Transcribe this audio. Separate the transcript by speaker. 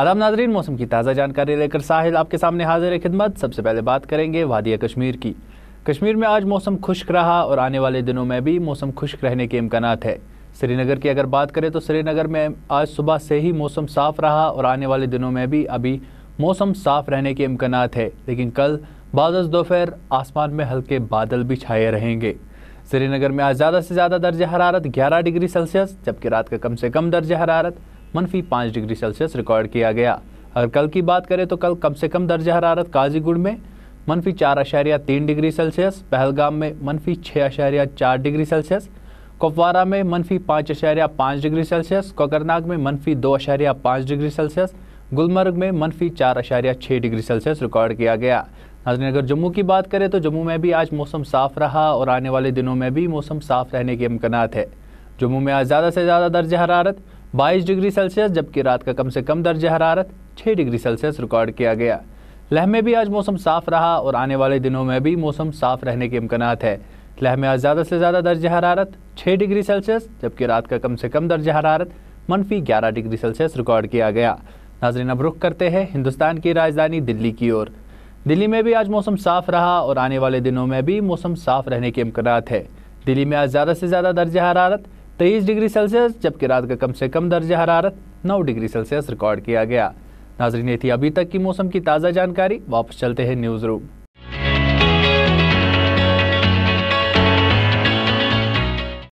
Speaker 1: आदाब नाजरीन मौसम की ताज़ा जानकारी लेकर साहिल आपके सामने हाजिर है खिदमत सबसे पहले बात करेंगे वादिया कश्मीर की कश्मीर में आज मौसम खुश्क रहा और आने वाले दिनों में भी मौसम खुश्क रहने के इम्कान है श्रीनगर की अगर बात करें तो श्रीनगर में आज सुबह से ही मौसम साफ रहा और आने वाले दिनों में भी अभी मौसम साफ रहने के इम्कान है लेकिन कल बाद दोपहर आसमान में हल्के बादल भी छाए रहेंगे श्रीनगर में आज ज़्यादा से ज़्यादा दर्ज हरारत 11 डिग्री सेल्सियस जबकि रात का कम से कम दर्ज हरारत मनफी पाँच डिग्री सेल्सियस रिकॉर्ड किया गया अगर कल की बात करें तो कल कम से कम दर्ज हरारत काजीगुड़ में मनफी चार आशारिया तीन डिग्री सेल्सियस पहलगाम में मनफी छः आशारिया चार डिग्री सेल्सियस कुपवारा में मनफी पाँच आशारिया पाँच डिग्री सेल्सियस कोकरनाग में मनफी दो आशारिया पाँच डिग्री सेल्सियस गुलमर्ग में मनफी चार आशारिया छः डिग्री सेल्सियस रिकॉर्ड किया गया नाजन अगर जम्मू की बात करें तो जम्मू में भी आज मौसम साफ रहा और आने वाले दिनों में भी मौसम साफ रहने के इम्कान है जम्मू में आज ज़्यादा से ज़्यादा दर्ज हरारत 22 डिग्री सेल्सियस जबकि रात का कम से कम दर्ज हरारत 6 डिग्री सेल्सियस रिकॉर्ड किया गया लह में भी आज मौसम साफ रहा और आने वाले दिनों में भी मौसम साफ रहने के इम्कान है लह में आज ज़्यादा से ज़्यादा दर्ज हरारत 6 डिग्री सेल्सियस जबकि रात का कम से कम दर्ज हरारत मनफी ग्यारह डिग्री सेल्सियस रिकॉर्ड किया गया नाजरीन अब रुख करते हैं हिंदुस्तान की राजधानी दिल्ली की ओर दिल्ली में भी आज मौसम साफ रहा और आने वाले दिनों में भी मौसम साफ रहने के इम्कान है दिल्ली में आज ज़्यादा से ज़्यादा दर्ज हरारत तेईस डिग्री सेल्सियस जबकि रात का कम से कम दर्ज हरारत नौ डिग्री सेल्सियस रिकॉर्ड किया गया नाजरीन ये थी अभी तक की मौसम की ताज़ा जानकारी वापस चलते हैं न्यूज़ रूम